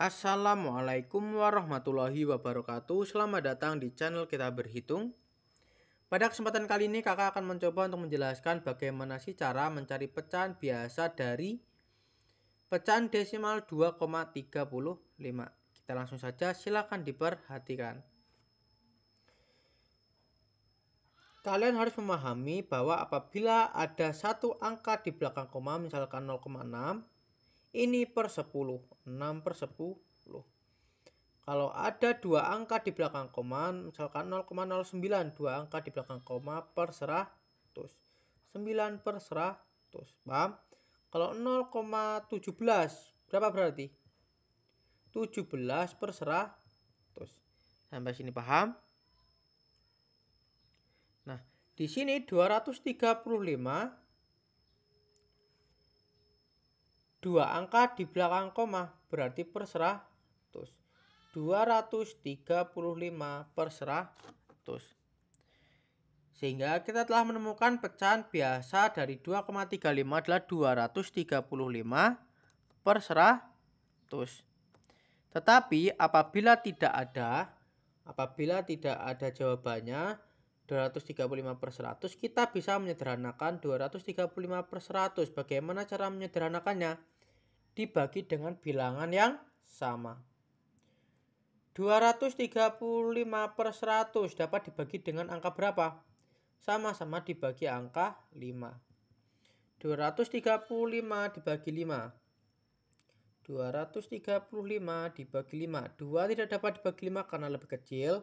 Assalamualaikum warahmatullahi wabarakatuh Selamat datang di channel kita berhitung Pada kesempatan kali ini kakak akan mencoba untuk menjelaskan bagaimana sih cara mencari pecahan biasa dari Pecahan desimal 2,35 Kita langsung saja silahkan diperhatikan Kalian harus memahami bahwa apabila ada satu angka di belakang koma misalkan 0,6 ini per 10 6 per 10 kalau ada dua angka di belakang koma misalkan 0,09 dua angka di belakang koma per 100 9 per 100 paham kalau 0,17 berapa berarti 17 per 100 sampai sini paham nah di sini 235 Dua angka di belakang koma berarti per 100. 235 per 100. Sehingga kita telah menemukan pecahan biasa dari 2,35 adalah 235 per 100. Tetapi apabila tidak ada, apabila tidak ada jawabannya, 235 per 100, kita bisa menyederhanakan 235 per 100. Bagaimana cara menyederhanakannya? Dibagi dengan bilangan yang sama. 235 per 100 dapat dibagi dengan angka berapa? Sama-sama dibagi angka 5. 235 dibagi 5. 235 dibagi 5. 2 tidak dapat dibagi 5 karena lebih kecil.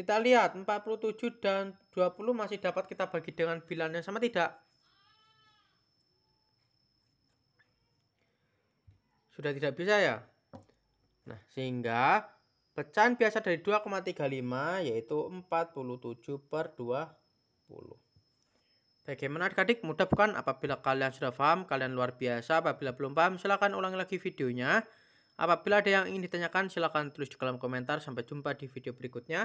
Kita lihat 47 dan 20 masih dapat kita bagi dengan bilangan yang sama tidak? Sudah tidak bisa ya? Nah, sehingga pecahan biasa dari 2,35 yaitu 47 per 20. Bagaimana adik-adik? Mudah bukan? Apabila kalian sudah paham, kalian luar biasa. Apabila belum paham, silakan ulangi lagi videonya. Apabila ada yang ingin ditanyakan, silakan tulis di kolom komentar. Sampai jumpa di video berikutnya.